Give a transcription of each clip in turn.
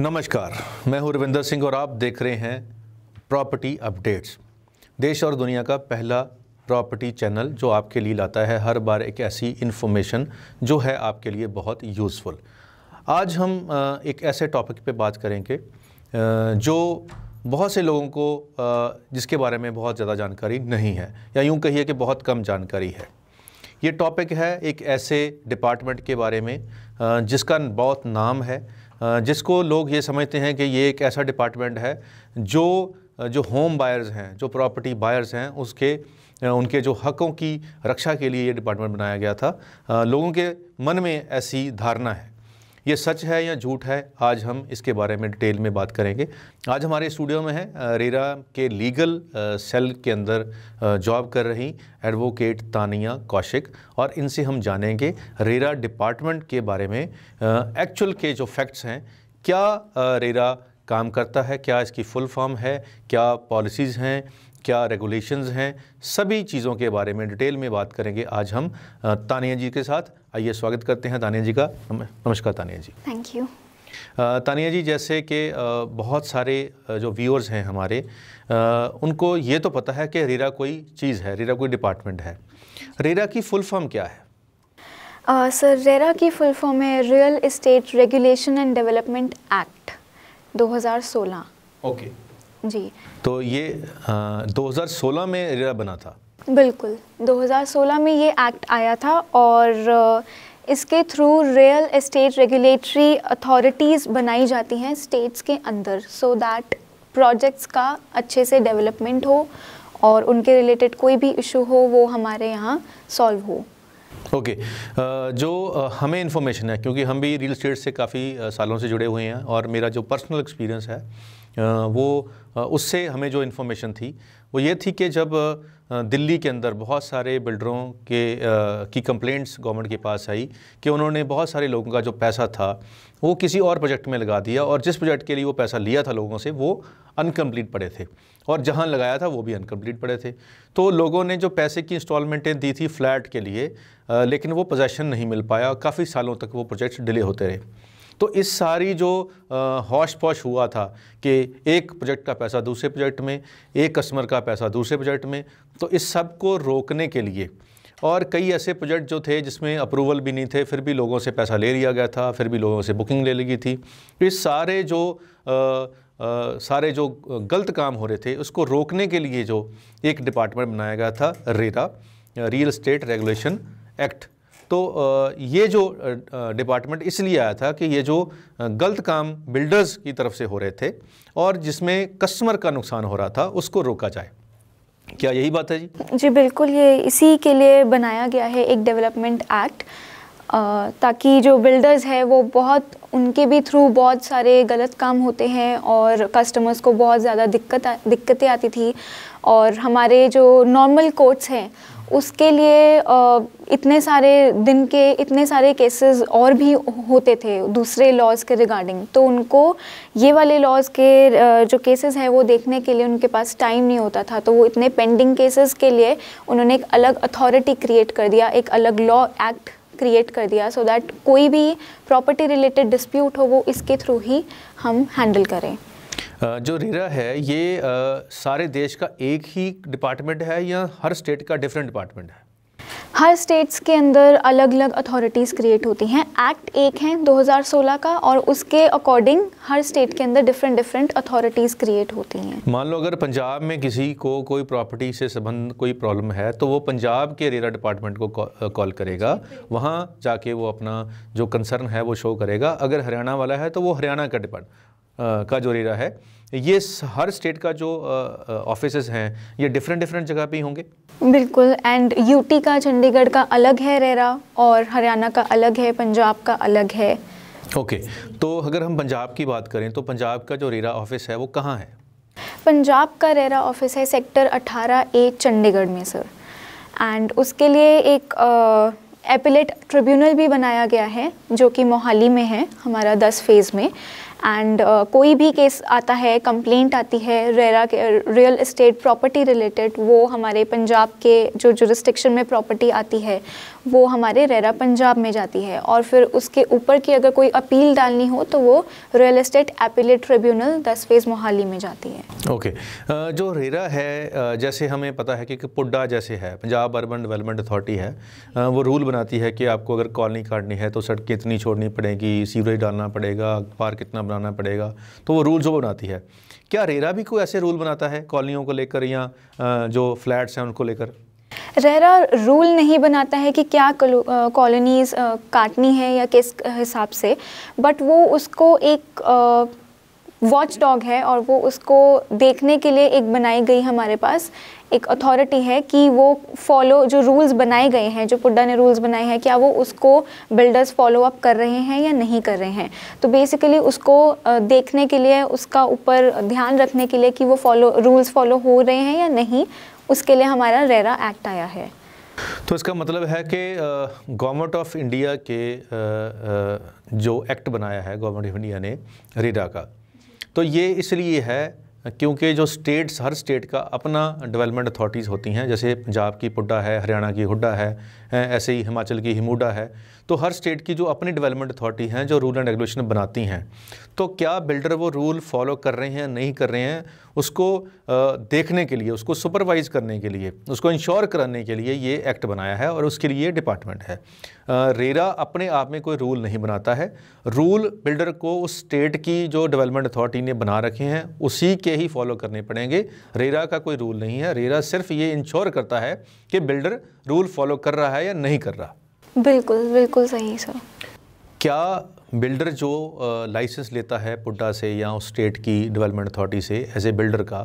नमस्कार मैं हूं रविंदर सिंह और आप देख रहे हैं प्रॉपर्टी अपडेट्स देश और दुनिया का पहला प्रॉपर्टी चैनल जो आपके लिए लाता है हर बार एक ऐसी इन्फॉर्मेशन जो है आपके लिए बहुत यूज़फुल आज हम एक ऐसे टॉपिक पे बात करेंगे जो बहुत से लोगों को जिसके बारे में बहुत ज़्यादा जानकारी नहीं है या यूँ कहिए कि बहुत कम जानकारी है ये टॉपिक है एक ऐसे डिपार्टमेंट के बारे में जिसका बहुत नाम है जिसको लोग ये समझते हैं कि ये एक ऐसा डिपार्टमेंट है जो जो होम बायर्स हैं जो प्रॉपर्टी बायर्स हैं उसके उनके जो हक़ों की रक्षा के लिए ये डिपार्टमेंट बनाया गया था लोगों के मन में ऐसी धारणा है ये सच है या झूठ है आज हम इसके बारे में डिटेल में बात करेंगे आज हमारे स्टूडियो में है रेरा के लीगल सेल के अंदर जॉब कर रही एडवोकेट तानिया कौशिक और इनसे हम जानेंगे रेरा डिपार्टमेंट के बारे में एक्चुअल के जो फैक्ट्स हैं क्या रेरा काम करता है क्या इसकी फुल फॉर्म है क्या पॉलिसीज़ हैं क्या रेगुलेशंस हैं सभी चीज़ों के बारे में डिटेल में बात करेंगे आज हम तानिया जी के साथ आइए स्वागत करते हैं तानिया जी का नमस्कार तानिया जी थैंक यू तानिया जी जैसे कि बहुत सारे जो व्यूअर्स हैं हमारे उनको ये तो पता है कि रेरा कोई चीज़ है रेरा कोई डिपार्टमेंट है रेरा की फुल फॉर्म क्या है सर uh, रेरा की फुल फॉर्म है real estate regulation and development act 2016 okay okay. जी तो ये आ, 2016 में रेरा बना था बिल्कुल 2016 में ये एक्ट आया था और इसके through real estate regulatory authorities बनाई जाती हैं स्टेट्स के अंदर सो दैट प्रोजेक्ट्स का अच्छे से डेवलपमेंट हो और उनके रिलेटेड कोई भी इशू हो वो हमारे यहाँ सॉल्व हो ओके okay. uh, जो uh, हमें इन्फॉर्मेशन है क्योंकि हम भी रियल स्टेट से काफ़ी uh, सालों से जुड़े हुए हैं और मेरा जो पर्सनल एक्सपीरियंस है वो उससे हमें जो इन्फॉर्मेशन थी वो ये थी कि जब दिल्ली के अंदर बहुत सारे बिल्डरों के की कंप्लेंट्स गवर्नमेंट के पास आई कि उन्होंने बहुत सारे लोगों का जो पैसा था वो किसी और प्रोजेक्ट में लगा दिया और जिस प्रोजेक्ट के लिए वो पैसा लिया था लोगों से वो अनकम्प्लीट पड़े थे और जहाँ लगाया था वो भी अनकम्प्लीट पड़े थे तो लोगों ने जो पैसे की इंस्टॉलमेंटें दी थी फ्लैट के लिए लेकिन वो पोजेसन नहीं मिल पाया काफ़ी सालों तक वो प्रोजेक्ट डिले होते रहे तो इस सारी जो हौश पौश हुआ था कि एक प्रोजेक्ट का पैसा दूसरे प्रोजेक्ट में एक कस्टमर का पैसा दूसरे प्रोजेक्ट में तो इस सब को रोकने के लिए और कई ऐसे प्रोजेक्ट जो थे जिसमें अप्रूवल भी नहीं थे फिर भी लोगों से पैसा ले लिया गया था फिर भी लोगों से बुकिंग ले ली गई थी तो इस सारे जो आ, आ, सारे जो गलत काम हो रहे थे उसको रोकने के लिए जो एक डिपार्टमेंट बनाया गया था RERA real estate regulation act तो ये जो डिपार्टमेंट इसलिए आया था कि ये जो गलत काम बिल्डर्स की तरफ से हो रहे थे और जिसमें कस्टमर का नुकसान हो रहा था उसको रोका जाए क्या यही बात है जी जी बिल्कुल ये इसी के लिए बनाया गया है एक डेवलपमेंट एक्ट ताकि जो बिल्डर्स है वो बहुत उनके भी थ्रू बहुत सारे गलत काम होते हैं और कस्टमर्स को बहुत ज़्यादा दिक्कत दिक्कतें आती थी और हमारे जो नॉर्मल कोर्ट्स हैं उसके लिए इतने सारे दिन के इतने सारे केसेस और भी होते थे दूसरे लॉज के रिगार्डिंग तो उनको ये वाले लॉज के जो केसेस हैं वो देखने के लिए उनके पास टाइम नहीं होता था तो वो इतने पेंडिंग केसेस के लिए उन्होंने एक अलग अथॉरिटी क्रिएट कर दिया एक अलग लॉ एक्ट क्रिएट कर दिया सो so दैट कोई भी प्रॉपर्टी रिलेटेड डिस्प्यूट हो वो इसके थ्रू ही हम हैंडल करें जो रेरा है ये सारे देश का एक ही डिपार्टमेंट है या हर स्टेट का डिफरेंट डिपार्टमेंट है हर स्टेट्स के अंदर अलग अलग अथॉरिटीज़ क्रिएट होती हैं एक्ट एक है 2016 का और उसके अकॉर्डिंग हर स्टेट के अंदर डिफरेंट डिफरेंट अथॉरिटीज़ क्रिएट होती हैं मान लो अगर पंजाब में किसी को कोई प्रॉपर्टी से संबंध कोई प्रॉब्लम है तो वो पंजाब के रेरा डिपार्टमेंट को कॉल करेगा वहाँ जाके वो अपना जो कंसर्न है वो शो करेगा अगर हरियाणा वाला है तो वो हरियाणा का डिपार्ट का जो रेरा है ये हर स्टेट का जो ऑफिस हैं ये डिफरेंट डिफरेंट जगह पे ही होंगे बिल्कुल एंड यूटी का चंडीगढ़ का अलग है रेरा और हरियाणा का अलग है पंजाब का अलग है ओके okay. तो अगर हम पंजाब की बात करें तो पंजाब का जो रेरा ऑफिस है वो कहाँ है पंजाब का रेरा ऑफिस है सेक्टर 18 ए चंडीगढ़ में सर एंड उसके लिए एक एपिलेट ट्रिब्यूनल भी बनाया गया है जो कि मोहाली में है हमारा दस फेज़ में एंड uh, कोई भी केस आता है कंप्लेंट आती है रेरा के रियल इस्टेट प्रॉपर्टी रिलेटेड वो हमारे पंजाब के जो जुरिस्टिक्शन में प्रॉपर्टी आती है वो हमारे रेरा पंजाब में जाती है और फिर उसके ऊपर की अगर कोई अपील डालनी हो तो वो रियल इस्टेट एपीलेट ट्रिब्यूनल दस फेज मोहाली में जाती है ओके okay. जो रेरा है जैसे हमें पता है कि पुड्डा जैसे है पंजाब अर्बन डेवलपमेंट अथॉरिटी है वो रूल बनाती है कि आपको अगर कॉलोनी काटनी है तो सड़कें इतनी छोड़नी पड़ेगी सीवरेज डालना पड़ेगा पार्क इतना बनाना पड़ेगा तो वो रूल्स वो बनाती है क्या रेरा भी कोई ऐसे रूल बनाता है कॉलोनियों को लेकर या जो फ्लैट्स हैं उनको लेकर रेरा रूल नहीं बनाता है कि क्या कॉलोनीज़ काटनी है या किस हिसाब से बट वो उसको एक वॉच डॉग है और वो उसको देखने के लिए एक बनाई गई हमारे पास एक अथॉरिटी है कि वो फॉलो जो रूल्स बनाए गए हैं जो पुड्डा ने रूल्स बनाए हैं क्या वो उसको बिल्डर्स फॉलो अप कर रहे हैं या नहीं कर रहे हैं तो बेसिकली उसको देखने के लिए उसका ऊपर ध्यान रखने के लिए कि वो फॉलो रूल्स फॉलो हो रहे हैं या नहीं उसके लिए हमारा रेरा एक्ट आया है तो इसका मतलब है कि गवर्नमेंट ऑफ इंडिया के जो एक्ट बनाया है गवर्नमेंट ऑफ इंडिया ने रेरा का तो ये इसलिए है क्योंकि जो स्टेट्स हर स्टेट का अपना डेवलपमेंट अथॉरिटीज़ होती हैं जैसे पंजाब की पुड्डा है हरियाणा की हुड्डा है ऐसे ही हिमाचल की हिमुडा है तो हर स्टेट की जो अपनी डेवलपमेंट अथॉरिटी हैं जो रूल एंड रेगुलेशन बनाती हैं तो क्या बिल्डर वो रूल फॉलो कर रहे हैं नहीं कर रहे हैं उसको देखने के लिए उसको सुपरवाइज़ करने के लिए उसको इंश्योर कराने के लिए ये एक्ट बनाया है और उसके लिए डिपार्टमेंट है रेरा अपने आप में कोई रूल नहीं बनाता है रूल बिल्डर को उस स्टेट की जो डेवलपमेंट अथॉरिटी ने बना रखे हैं उसी के ही फॉलो करने पड़ेंगे रेरा का कोई रूल नहीं है रेरा सिर्फ ये इंश्योर करता है कि बिल्डर रूल फॉलो कर रहा है या नहीं कर रहा बिल्कुल बिल्कुल सही सर क्या बिल्डर जो लाइसेंस लेता है पुड्डा से या उस स्टेट की डेवलपमेंट अथॉरिटी से एज ए बिल्डर का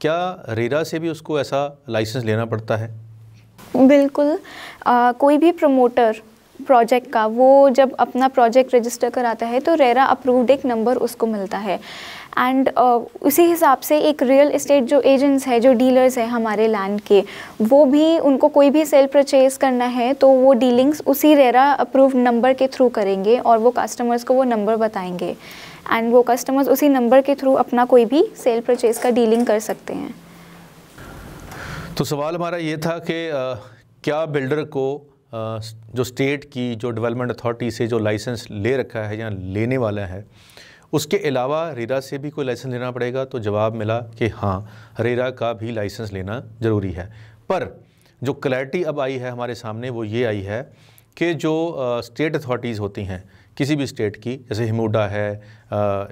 क्या रेरा से भी उसको ऐसा लाइसेंस लेना पड़ता है बिल्कुल आ, कोई भी प्रमोटर प्रोजेक्ट का वो जब अपना प्रोजेक्ट रजिस्टर कराता है तो रेरा अप्रूव्ड एक नंबर उसको मिलता है एंड uh, उसी हिसाब से एक रियल इस्टेट जो एजेंट्स है जो डीलर्स है हमारे लैंड के वो भी उनको कोई भी सेल परचेज करना है तो वो डीलिंग्स उसी रेरा अप्रूव नंबर के थ्रू करेंगे और वो कस्टमर्स को वो नंबर बताएंगे एंड वो कस्टमर्स उसी नंबर के थ्रू अपना कोई भी सेल परचेज का डीलिंग कर सकते हैं तो सवाल हमारा ये था कि क्या बिल्डर को आ, जो स्टेट की जो डेवलपमेंट अथॉरिटी से जो लाइसेंस ले रखा है या लेने वाला है उसके अलावा रेरा से भी कोई लाइसेंस लेना पड़ेगा तो जवाब मिला कि हाँ रेरा का भी लाइसेंस लेना ज़रूरी है पर जो क्लैरिटी अब आई है हमारे सामने वो ये आई है कि जो स्टेट अथॉरिटीज़ होती हैं किसी भी स्टेट की जैसे हिमोडा है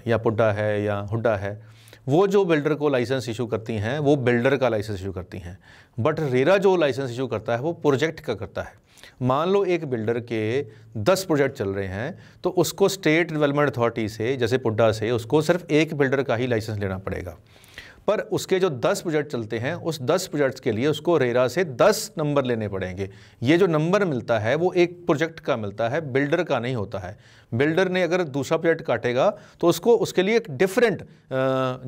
या पुड्डा है या हुड्डा है वो जो बिल्डर को लाइसेंस इशू करती हैं वो बिल्डर का लाइसेंस इशू करती हैं बट रेरा जो लाइसेंस इशू करता है वो प्रोजेक्ट का करता है मान लो एक बिल्डर के दस प्रोजेक्ट चल रहे हैं तो उसको स्टेट डेवलपमेंट अथॉरिटी से जैसे पुड्डा से उसको सिर्फ एक बिल्डर का ही लाइसेंस लेना पड़ेगा पर उसके जो 10 प्रोजेक्ट चलते हैं उस 10 प्रोजेक्ट्स के लिए उसको रेरा से 10 नंबर लेने पड़ेंगे ये जो नंबर मिलता है वो एक प्रोजेक्ट का मिलता है बिल्डर का नहीं होता है बिल्डर ने अगर दूसरा प्रोजेक्ट काटेगा तो उसको उसके लिए एक डिफरेंट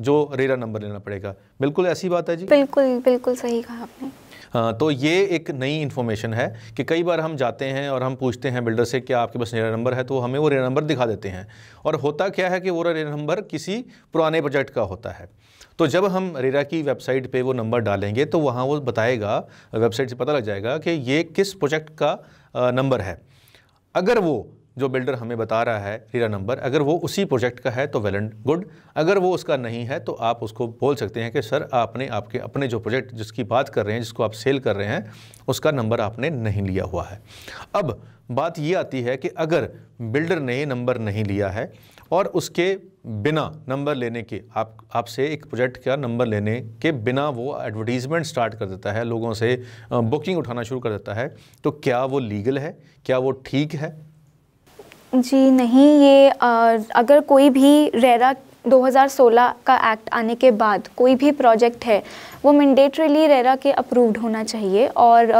जो रेरा नंबर लेना पड़ेगा बिल्कुल ऐसी बात है जी बिल्कुल बिल्कुल सही कहा आपने हाँ, तो ये एक नई इन्फॉर्मेशन है कि कई बार हम जाते हैं और हम पूछते हैं बिल्डर से क्या आपके पास रेरा नंबर है तो हमें वो रेरा नंबर दिखा देते हैं और होता क्या है कि वो रेरा नंबर किसी पुराने प्रोजेक्ट का होता है तो जब हम रेरा की वेबसाइट पर वो नंबर डालेंगे तो वहाँ वो बताएगा वेबसाइट से पता लग जाएगा कि ये किस प्रोजेक्ट का नंबर है अगर वो जो बिल्डर हमें बता रहा है हीरा नंबर अगर वो उसी प्रोजेक्ट का है तो वेल एंड गुड अगर वो उसका नहीं है तो आप उसको बोल सकते हैं कि सर आपने आपके अपने जो प्रोजेक्ट जिसकी बात कर रहे हैं जिसको आप सेल कर रहे हैं उसका नंबर आपने नहीं लिया हुआ है अब बात ये आती है कि अगर बिल्डर ने नंबर नहीं लिया है और उसके बिना नंबर लेने के आप आपसे एक प्रोजेक्ट का नंबर लेने के बिना वो एडवर्टीज़मेंट स्टार्ट कर देता है लोगों से बुकिंग उठाना शुरू कर देता है तो क्या वो लीगल है क्या वो ठीक है जी नहीं ये आ, अगर कोई भी रेरा 2016 का एक्ट आने के बाद कोई भी प्रोजेक्ट है वो मैंडेटरीली रेरा के अप्रूव्ड होना चाहिए और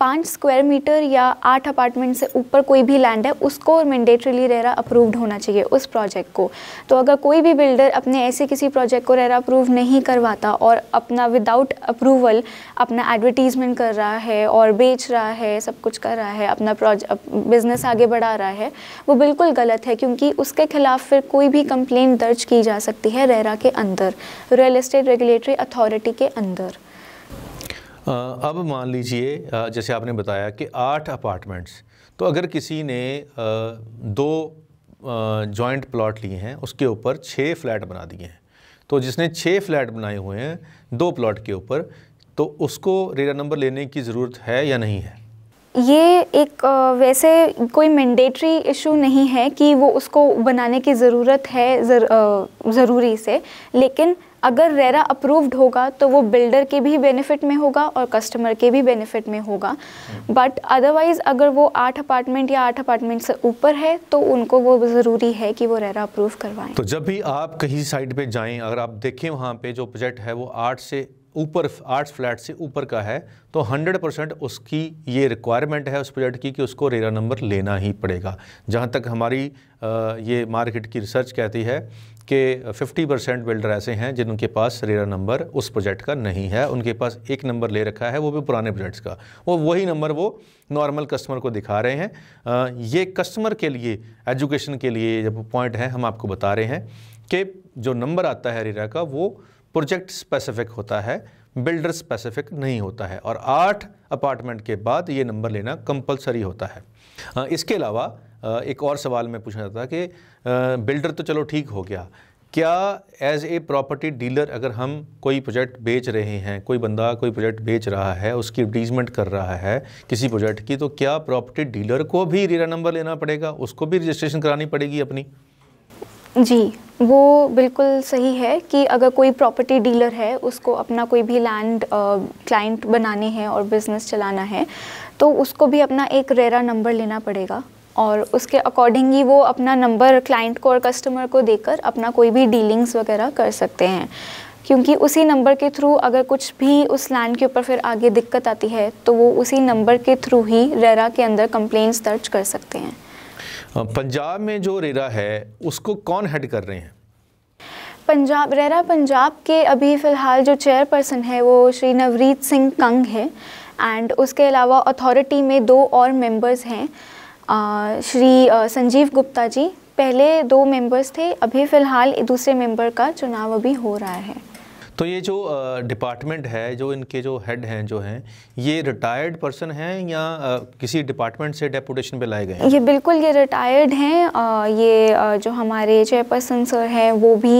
पाँच स्क्वायर मीटर या आठ अपार्टमेंट से ऊपर कोई भी लैंड है उसको मैंडेटरीली रेरा अप्रूव्ड होना चाहिए उस प्रोजेक्ट को तो अगर कोई भी बिल्डर अपने ऐसे किसी प्रोजेक्ट को रेरा अप्रूव नहीं करवाता और अपना विदाउट अप्रूवल अपना एडवर्टीज़मेंट कर रहा है और बेच रहा है सब कुछ कर रहा है अपना बिज़नेस आगे बढ़ा रहा है वो बिल्कुल गलत है क्योंकि उसके खिलाफ फिर कोई भी कंप्लेंट दर्ज की जा सकती है रेरा के अंदर रियल इस्टेट रेगुलेटरी अथॉरिटी के अंदर अब मान लीजिए जैसे आपने बताया कि आठ अपार्टमेंट्स तो अगर किसी ने दो जॉइंट प्लॉट लिए हैं उसके ऊपर छः फ्लैट बना दिए हैं तो जिसने छः फ्लैट बनाए हुए हैं दो प्लॉट के ऊपर तो उसको रेरा नंबर लेने की ज़रूरत है या नहीं है ये एक वैसे कोई मैंडेटरी इशू नहीं है कि वो उसको बनाने की ज़रूरत है ज़रूरी से लेकिन अगर रेरा अप्रूव्ड होगा तो वो बिल्डर के भी बेनिफिट में होगा और कस्टमर के भी बेनिफिट में होगा बट अदरवाइज़ अगर वो आठ अपार्टमेंट या आठ अपार्टमेंट से ऊपर है तो उनको वो ज़रूरी है कि वो रेरा अप्रूव करवाएं तो जब भी आप कहीं साइड पे जाएं अगर आप देखें वहाँ पे जो प्रोजेक्ट है वो आठ से ऊपर आठ फ्लैट से ऊपर का है तो 100 परसेंट उसकी ये रिक्वायरमेंट है उस प्रोजेक्ट की कि उसको रेरा नंबर लेना ही पड़ेगा जहाँ तक हमारी ये मार्केट की रिसर्च कहती है के 50 परसेंट बिल्डर ऐसे हैं जिनके पास रेरा नंबर उस प्रोजेक्ट का नहीं है उनके पास एक नंबर ले रखा है वो भी पुराने प्रोजेक्ट्स का वो वही नंबर वो नॉर्मल कस्टमर को दिखा रहे हैं ये कस्टमर के लिए एजुकेशन के लिए जब पॉइंट है हम आपको बता रहे हैं कि जो नंबर आता है रेरा का वो प्रोजेक्ट स्पेसिफिक होता है बिल्डर स्पेसिफिक नहीं होता है और आठ अपार्टमेंट के बाद ये नंबर लेना कंपलसरी होता है इसके अलावा एक और सवाल मैं पूछना चाहता कि बिल्डर तो चलो ठीक हो गया क्या एज ए प्रॉपर्टी डीलर अगर हम कोई प्रोजेक्ट बेच रहे हैं कोई बंदा कोई प्रोजेक्ट बेच रहा है उसकी एडवर्टीजमेंट कर रहा है किसी प्रोजेक्ट की तो क्या प्रॉपर्टी डीलर को भी रेरा नंबर लेना पड़ेगा उसको भी रजिस्ट्रेशन करानी पड़ेगी अपनी जी वो बिल्कुल सही है कि अगर कोई प्रॉपर्टी डीलर है उसको अपना कोई भी लैंड क्लाइंट बनाने हैं और बिज़नेस चलाना है तो उसको भी अपना एक रेरा नंबर लेना पड़ेगा और उसके अकॉर्डिंग ही वो अपना नंबर क्लाइंट को और कस्टमर को देकर अपना कोई भी डीलिंग्स वगैरह कर सकते हैं क्योंकि उसी नंबर के थ्रू अगर कुछ भी उस लैंड के ऊपर फिर आगे दिक्कत आती है तो वो उसी नंबर के थ्रू ही रेरा के अंदर कंप्लेंट्स दर्ज कर सकते हैं पंजाब में जो रेरा है उसको कौन हेड कर रहे हैं पंजाब रेरा पंजाब के अभी फ़िलहाल जो चेयरपर्सन है वो श्री नवरीत सिंह कंग है एंड उसके अलावा अथॉरिटी में दो और मेम्बर्स हैं श्री संजीव गुप्ता जी पहले दो मेंबर्स थे अभी फ़िलहाल दूसरे मेंबर का चुनाव अभी हो रहा है तो ये जो डिपार्टमेंट है जो इनके जो हेड हैं जो हैं ये रिटायर्ड पर्सन हैं या किसी डिपार्टमेंट से डेपुटेशन पे लाए गए हैं ये बिल्कुल ये रिटायर्ड हैं ये जो हमारे चेयरपर्सन सर हैं वो भी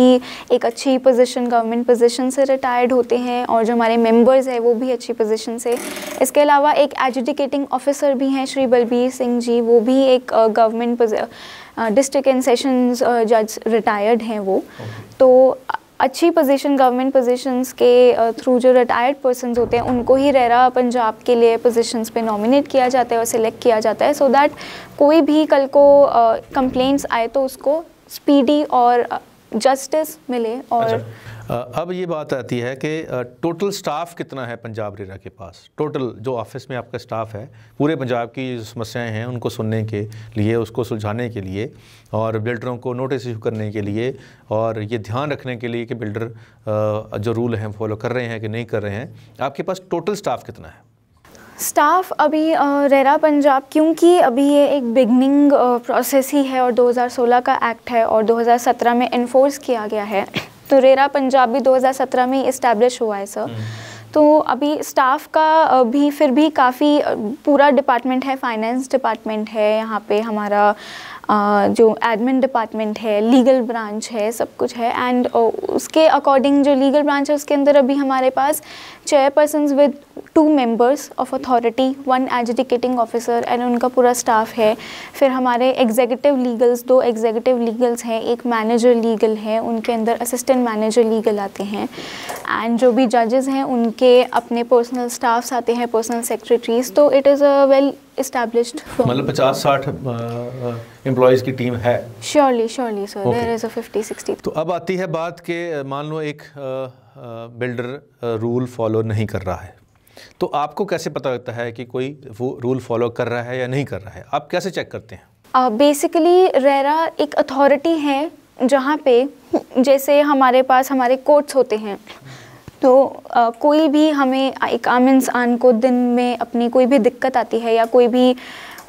एक अच्छी पोजीशन गवर्नमेंट पोजीशन से रिटायर्ड होते हैं और जो हमारे मेंबर्स हैं वो भी अच्छी पोजिशन से इसके अलावा एक एजुडिकेटिंग ऑफिसर भी हैं श्री बलबीर सिंह जी वो भी एक गवर्नमेंट डिस्ट्रिक्ट एंड सेशन जज रिटायर्ड हैं वो तो अच्छी पोजीशन गवर्नमेंट पोजीशंस के थ्रू जो रिटायर्ड पर्सन होते हैं उनको ही रेरा पंजाब के लिए पोजीशंस पे नॉमिनेट किया जाता है और सिलेक्ट किया जाता है सो so दैट कोई भी कल को कंप्लेंट्स आए तो उसको स्पीडी और जस्टिस मिले और अच्छा। अब ये बात आती है कि टोटल स्टाफ कितना है पंजाब रेरा के पास टोटल जो ऑफिस में आपका स्टाफ है पूरे पंजाब की समस्याएं हैं उनको सुनने के लिए उसको सुलझाने के लिए और बिल्डरों को नोटिस इशू करने के लिए और ये ध्यान रखने के लिए कि बिल्डर जो रूल हैं फॉलो कर रहे हैं कि नहीं कर रहे हैं आपके पास टोटल स्टाफ कितना है स्टाफ अभी रेरा पंजाब क्योंकि अभी ये एक बिगनिंग प्रोसेस ही है और 2016 का एक्ट है और 2017 में इन्फोर्स किया गया है तो रेरा पंजाबी 2017 में इस्टेब्लिश हुआ है सर हम्म। तो अभी स्टाफ का भी फिर भी काफ़ी पूरा डिपार्टमेंट है फाइनेंस डिपार्टमेंट है यहाँ पे हमारा जो एडमिन डिपार्टमेंट है लीगल ब्रांच है सब कुछ है एंड uh, उसके अकॉर्डिंग जो लीगल ब्रांच है उसके अंदर अभी हमारे पास chairperson with two members of authority one adjudicating officer and उनका पूरा स्टाफ है फिर हमारे एग्जीक्यूटिव लीगल्स दो एग्जीक्यूटिव लीगल्स हैं एक मैनेजर लीगल है उनके अंदर असिस्टेंट मैनेजर लीगल आते हैं एंड जो भी जजेस हैं उनके अपने पर्सनल स्टाफ्स आते हैं पर्सनल सेक्रेटरीज तो इट इज़ अ वेल मतलब 50-60 की टीम है surely surely sir there is a 50-60 तो अब आती है बात के मान लो एक बिल्डर रूल फॉलो नहीं कर रहा है तो आपको कैसे पता लगता है कि कोई वो रूल फॉलो कर रहा है या नहीं कर रहा है आप कैसे चेक करते हैं बेसिकली uh, रेरा एक अथॉरिटी है जहाँ पे जैसे हमारे पास हमारे कोर्ट्स होते हैं तो आ, कोई भी हमें एक आम इंसान को दिन में अपनी कोई भी दिक्कत आती है या कोई भी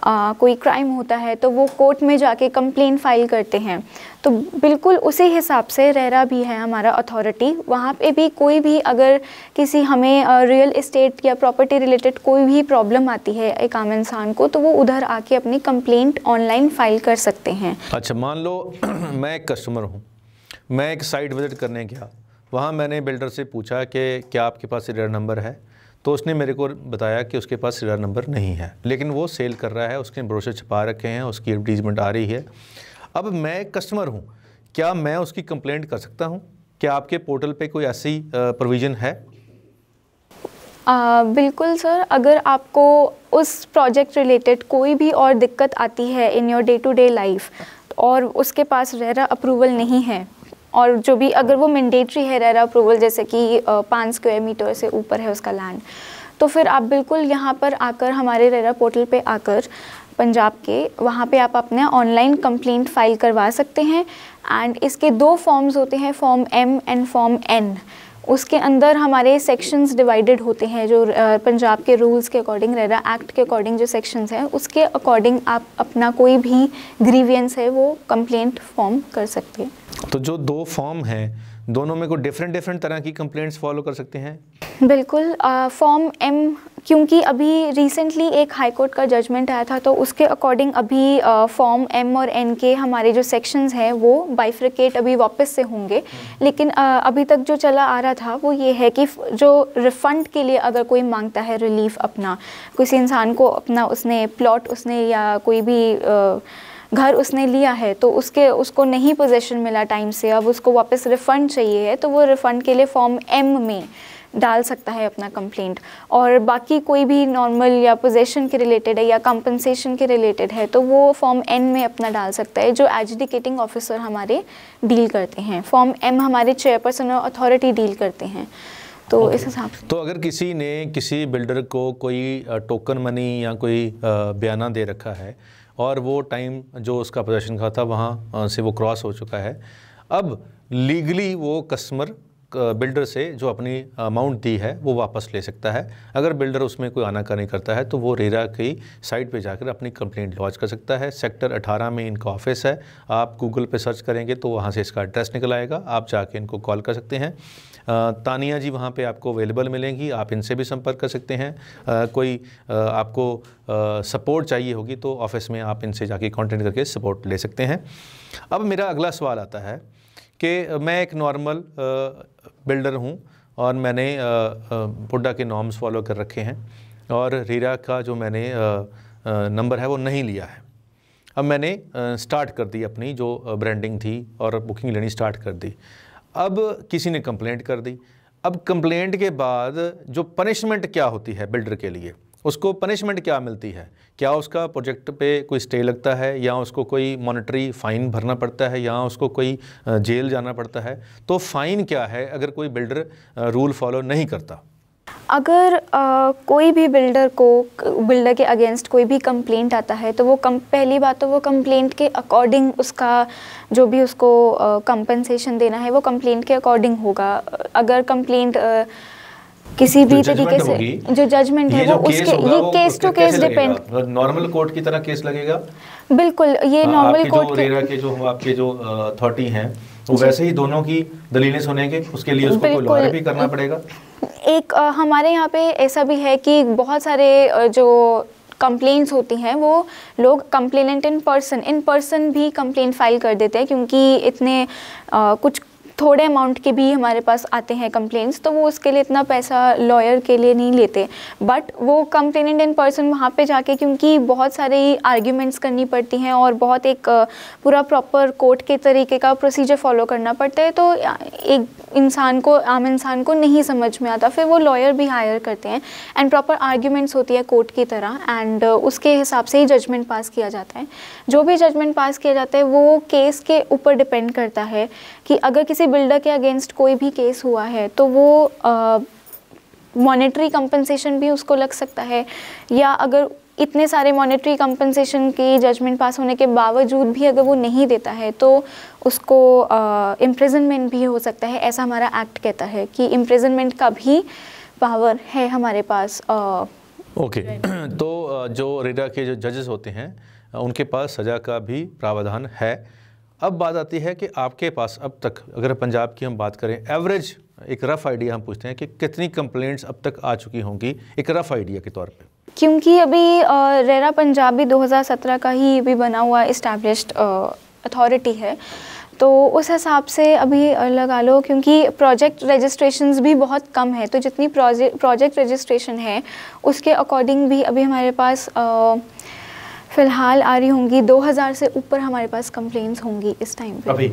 आ, कोई क्राइम होता है तो वो कोर्ट में जाके कंप्लेन फाइल करते हैं तो बिल्कुल उसी हिसाब से रहरा भी है हमारा अथॉरिटी वहाँ पे भी कोई भी अगर किसी हमें रियल इस्टेट या प्रॉपर्टी रिलेटेड कोई भी प्रॉब्लम आती है एक आम इंसान को तो वो उधर आके अपनी कंप्लेंट ऑनलाइन फाइल कर सकते हैं अच्छा मान लो मैं एक कस्टमर हूँ मैं एक साइट विज़िट करने गया वहाँ मैंने बिल्डर से पूछा कि क्या आपके पास सीरियल नंबर है तो उसने मेरे को बताया कि उसके पास सीरियल नंबर नहीं है लेकिन वो सेल कर रहा है उसने ब्रोशर छपा रखे हैं उसकी एडवर्टीजमेंट आ रही है अब मैं कस्टमर हूँ क्या मैं उसकी कंप्लेंट कर सकता हूँ क्या आपके पोर्टल पे कोई ऐसी प्रोविज़न है आ, बिल्कुल सर अगर आपको उस प्रोजेक्ट रिलेटेड कोई भी और दिक्कत आती है in your day to day life और उसके पास रेरा अप्रूवल नहीं है और जो भी अगर वो मैंडेटरी है रेरा अप्रूवल जैसे कि पाँच स्क्वायर मीटर से ऊपर है उसका लैंड तो फिर आप बिल्कुल यहाँ पर आकर हमारे रेरा पोर्टल पे आकर पंजाब के वहाँ पे आप अपने ऑनलाइन कंप्लेंट फाइल करवा सकते हैं एंड इसके दो फॉर्म्स होते हैं form M and form N उसके अंदर हमारे सेक्शंस डिवाइडेड होते हैं जो पंजाब के रूल्स के अकॉर्डिंग रेरा एक्ट के अकॉर्डिंग जो सेक्शंस हैं उसके अकॉर्डिंग आप अपना कोई भी ग्रीवियंस है वो कंप्लेंट फॉर्म कर सकते हैं तो जो दो फॉर्म हैं दोनों में को डिफरेंट डिफरेंट तरह की कंप्लेंट्स फॉलो कर सकते हैं बिल्कुल फॉर्म एम क्योंकि अभी रिसेंटली एक हाई कोर्ट का जजमेंट आया था तो उसके अकॉर्डिंग अभी फॉर्म एम और एन के हमारे जो सेक्शंस हैं वो बाइफ्रिकेट अभी वापस से होंगे लेकिन आ, अभी तक जो चला आ रहा था वो ये है कि जो रिफ़ंड के लिए अगर कोई मांगता है रिलीफ अपना किसी इंसान को अपना उसने प्लॉट उसने या कोई भी आ, घर उसने लिया है तो उसके उसको नहीं पोजेशन मिला टाइम से अब उसको वापस रिफ़ंड चाहिए है तो वो रिफ़ंड के लिए फॉर्म एम में डाल सकता है अपना कंप्लेंट और बाकी कोई भी नॉर्मल या पोजेशन के रिलेटेड है या कंपनसेशन के रिलेटेड है तो वो फॉर्म एन में अपना डाल सकता है जो एजुडिकेटिंग ऑफिसर हमारे डील करते हैं फॉर्म एम हमारे चेयरपर्सन और अथॉरिटी डील करते हैं तो okay. इस हिसाब से तो अगर किसी ने किसी बिल्डर को कोई टोकन मनी या कोई बयाना दे रखा है और वो टाइम जो उसका पोजेशन का था वहाँ से वो क्रॉस हो चुका है अब लीगली वो कस्टमर बिल्डर से जो अपनी अमाउंट दी है वो वापस ले सकता है अगर बिल्डर उसमें कोई आना आनाकानी करता है तो वो रेरा की साइट पे जाकर अपनी कंप्लेंट लॉन्च कर सकता है सेक्टर 18 में इनका ऑफिस है आप गूगल पे सर्च करेंगे तो वहाँ से इसका एड्रेस निकल आएगा आप जाके इनको कॉल कर सकते हैं तानिया जी वहाँ पे आपको अवेलेबल मिलेंगी आप इनसे भी संपर्क कर सकते हैं कोई आपको सपोर्ट चाहिए होगी तो ऑफिस में आप इनसे जाके कॉन्टेक्ट करके सपोर्ट ले सकते हैं अब मेरा अगला सवाल आता है कि मैं एक नॉर्मल बिल्डर हूँ और मैंने पुड्डा के नॉर्म्स फॉलो कर रखे हैं और रीरा का जो मैंने नंबर है वो नहीं लिया है अब मैंने स्टार्ट कर दी अपनी जो ब्रांडिंग थी और बुकिंग लेनी स्टार्ट कर दी अब किसी ने कंप्लेंट कर दी अब कंप्लेंट के बाद जो पनिशमेंट क्या होती है बिल्डर के लिए उसको पनिशमेंट क्या मिलती है क्या उसका प्रोजेक्ट पे कोई स्टे लगता है या उसको कोई मॉनेटरी फ़ाइन भरना पड़ता है या उसको कोई जेल जाना पड़ता है तो फ़ाइन क्या है अगर कोई बिल्डर रूल फॉलो नहीं करता अगर आ, कोई भी बिल्डर को बिल्डर के अगेंस्ट कोई भी कंप्लेंट आता है तो वो कम पहली बात तो वो कंप्लेंट के अकॉर्डिंग उसका जो भी उसको कंपनसेशन देना है वो कंप्लेंट के अकॉर्डिंग होगा अगर कंप्लेंट किसी भी तरीके से जो जजमेंट है वो उसके ये case to case depend normal court की तरह केस लगेगा बिल्कुल ये नॉर्मल हाँ, कोर्ट के जो आपके जो अथॉरिटी हैं तो वैसे ही दोनों की दलीलें सुनेंगे उसके लिए उसको कोई भी करना पड़ेगा एक हमारे यहाँ पे ऐसा भी है कि बहुत सारे जो कंप्लेंट्स होती हैं वो लोग complainant in person in person भी कंप्लेंट फाइल कर देते हैं क्योंकि इतने आ, कुछ थोड़े अमाउंट के भी हमारे पास आते हैं कंप्लेंट्स तो वो उसके लिए इतना पैसा लॉयर के लिए नहीं लेते बट वो कंप्लेनेंट इन पर्सन वहाँ पे जाके क्योंकि बहुत सारी आर्ग्यूमेंट्स करनी पड़ती हैं और बहुत एक पूरा प्रॉपर कोर्ट के तरीके का प्रोसीजर फॉलो करना पड़ता है तो एक इंसान को आम इंसान को नहीं समझ में आता फिर वो लॉयर भी हायर करते हैं एंड प्रॉपर आर्ग्यूमेंट्स होती है कोर्ट की तरह एंड उसके हिसाब से ही जजमेंट पास किया जाता है जो भी जजमेंट पास किया जाता है वो केस के ऊपर डिपेंड करता है कि अगर किसी बिल्डर के अगेंस्ट कोई भी केस हुआ है तो वो मॉनेटरी कंपनसेशन भी उसको लग सकता है या अगर इतने सारे मॉनेटरी कंपनसेशन के जजमेंट पास होने के बावजूद भी अगर वो नहीं देता है तो उसको इम्प्रिजनमेंट भी हो सकता है ऐसा हमारा एक्ट कहता है कि इम्प्रिजनमेंट का भी पावर है हमारे पास ओके okay. तो जो रेडा के जो जजेस होते हैं उनके पास सज़ा का भी प्रावधान है अब बात आती है कि आपके पास अब तक अगर पंजाब की हम बात करें एवरेज एक रफ़ आइडिया हम पूछते हैं कि कितनी कंप्लेंट्स अब तक आ चुकी होंगी एक रफ़ आइडिया के तौर पे क्योंकि अभी रेरा पंजाब भी 2017 का ही भी बना हुआ इस्टेब्लिश्ड अथॉरिटी है तो उस हिसाब से अभी लगा लो क्योंकि प्रोजेक्ट रजिस्ट्रेशन भी बहुत कम है तो जितनी प्रोजेक्ट रजिस्ट्रेशन है उसके अकॉर्डिंग भी अभी हमारे पास आ, फिलहाल आ रही होंगी 2000 से ऊपर हमारे पास कंप्लेन होंगी इस टाइम पे अभी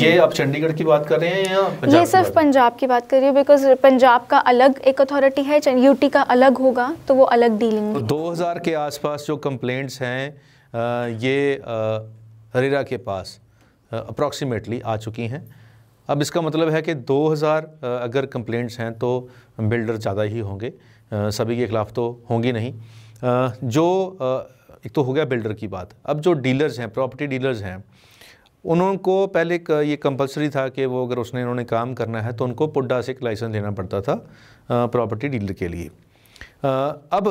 ये आप चंडीगढ़ की बात कर रहे हैं या पंजाब ये सिर्फ पंजाब की बात कर रही हूँ बिकॉज पंजाब का अलग एक अथॉरिटी है यूटी का अलग होगा तो वो अलग डीलिंग तो 2000 के आसपास जो कंप्लेंट्स हैं ये हरेरा के पास अप्रॉक्सीमेटली आ चुकी हैं अब इसका मतलब है कि 2000 अगर कंप्लेंट्स हैं तो बिल्डर ज़्यादा ही होंगे सभी के खिलाफ तो होंगी नहीं जो एक तो हो गया बिल्डर की बात अब जो डीलर्स हैं प्रॉपर्टी डीलर्स हैं उनको पहले ये कंपलसरी था कि वो अगर उसने उन्होंने काम करना है तो उनको पुड्डा से एक लाइसेंस लेना पड़ता था प्रॉपर्टी डीलर के लिए अब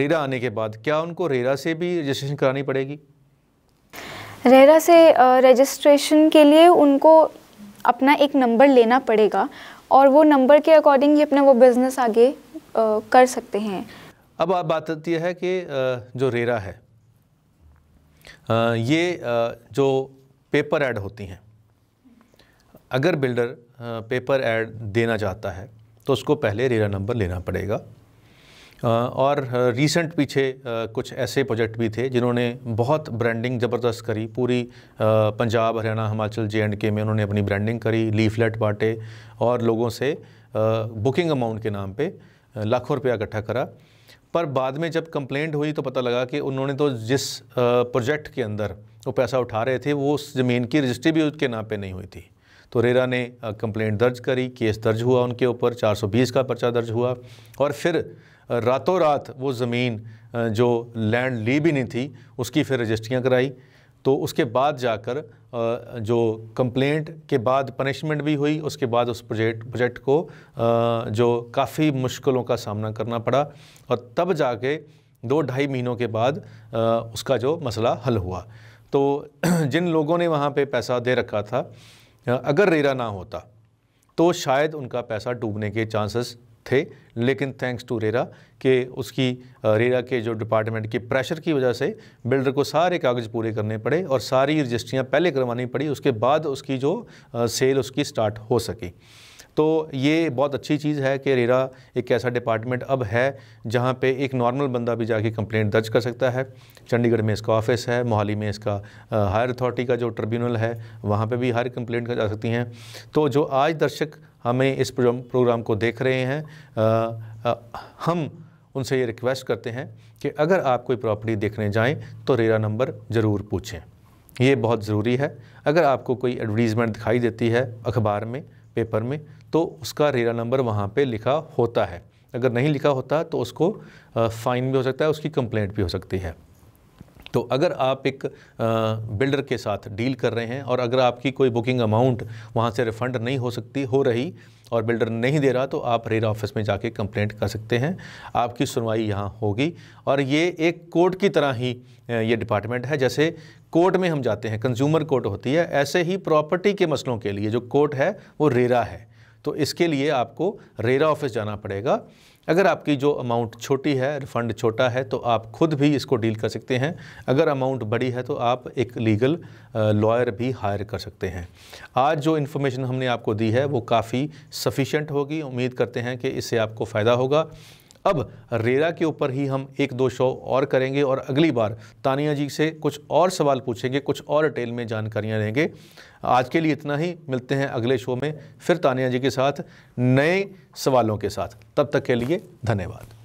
रेरा आने के बाद क्या उनको रेरा से भी रजिस्ट्रेशन करानी पड़ेगी रेरा से रजिस्ट्रेशन के लिए उनको अपना एक नंबर लेना पड़ेगा और वो नंबर के अकॉर्डिंग ही अपना वो बिज़नेस आगे आ, कर सकते हैं अब आप बात यह है कि जो रेरा है ये जो पेपर ऐड होती हैं अगर बिल्डर पेपर ऐड देना चाहता है तो उसको पहले रेरा नंबर लेना पड़ेगा और रीसेंट पीछे कुछ ऐसे प्रोजेक्ट भी थे जिन्होंने बहुत ब्रांडिंग ज़बरदस्त करी पूरी Punjab Haryana Himachal J and K में उन्होंने अपनी ब्रांडिंग करी लीफलेट बांटे और लोगों से बुकिंग अमाउंट के नाम पे लाखों रुपया इकट्ठा करा पर बाद में जब कंप्लेंट हुई तो पता लगा कि उन्होंने तो जिस प्रोजेक्ट के अंदर वो पैसा उठा रहे थे वो उस ज़मीन की रजिस्ट्री भी उसके नाम पे नहीं हुई थी तो रेरा ने कंप्लेंट दर्ज करी केस दर्ज हुआ उनके ऊपर 420 का पर्चा दर्ज हुआ और फिर रातों रात वो ज़मीन जो लैंड ली भी नहीं थी उसकी फिर रजिस्ट्रियाँ कराई तो उसके बाद जाकर जो कंप्लेंट के बाद पनिशमेंट भी हुई उसके बाद उस प्रोजेक्ट प्रोजेक्ट को जो काफ़ी मुश्किलों का सामना करना पड़ा और तब जाके दो ढाई महीनों के बाद उसका जो मसला हल हुआ तो जिन लोगों ने वहाँ पे पैसा दे रखा था अगर रेरा ना होता तो शायद उनका पैसा डूबने के चांसेस थे लेकिन थैंक्स टू रेरा के उसकी रेरा के जो डिपार्टमेंट के प्रेशर की वजह से बिल्डर को सारे कागज़ पूरे करने पड़े और सारी रजिस्ट्रियाँ पहले करवानी पड़ी उसके बाद उसकी जो सेल उसकी स्टार्ट हो सकी तो ये बहुत अच्छी चीज़ है कि रेरा एक ऐसा डिपार्टमेंट अब है जहाँ पे एक नॉर्मल बंदा भी जाके कंप्लेंट दर्ज कर सकता है चंडीगढ़ में इसका ऑफिस है मोहाली में इसका हायर अथॉरिटी का जो ट्रिब्यूनल है वहाँ पे भी हर कंप्लेंट कर जा सकती हैं तो जो आज दर्शक हमें इस प्रोग्राम को देख रहे हैं आ, आ, हम उनसे ये रिक्वेस्ट करते हैं कि अगर आप कोई प्रॉपर्टी देखने जाएं तो रेरा नंबर ज़रूर पूछें ये बहुत ज़रूरी है अगर आपको कोई एडवर्टीज़मेंट दिखाई देती है अखबार में पेपर में तो उसका रेरा नंबर वहाँ पे लिखा होता है अगर नहीं लिखा होता तो उसको फ़ाइन भी हो सकता है उसकी कंप्लेंट भी हो सकती है तो अगर आप एक बिल्डर के साथ डील कर रहे हैं और अगर आपकी कोई बुकिंग अमाउंट वहाँ से रिफ़ंड नहीं हो सकती हो रही और बिल्डर नहीं दे रहा तो आप रेरा ऑफिस में जाके कंप्लेंट कर सकते हैं आपकी सुनवाई यहाँ होगी और ये एक कोर्ट की तरह ही ये डिपार्टमेंट है जैसे कोर्ट में हम जाते हैं कंज्यूमर कोर्ट होती है ऐसे ही प्रॉपर्टी के मसलों के लिए जो कोर्ट है वो रेरा है तो इसके लिए आपको रेरा ऑफिस जाना पड़ेगा अगर आपकी जो अमाउंट छोटी है रिफ़ंड छोटा है तो आप खुद भी इसको डील कर सकते हैं अगर अमाउंट बड़ी है तो आप एक लीगल लॉयर भी हायर कर सकते हैं आज जो इन्फॉर्मेशन हमने आपको दी है वो काफ़ी सफिशेंट होगी उम्मीद करते हैं कि इससे आपको फ़ायदा होगा अब रेरा के ऊपर ही हम एक दो शो और करेंगे और अगली बार तानिया जी से कुछ और सवाल पूछेंगे कुछ और डिटेल में जानकारियाँ रहेंगे आज के लिए इतना ही मिलते हैं अगले शो में फिर तानिया जी के साथ नए सवालों के साथ तब तक के लिए धन्यवाद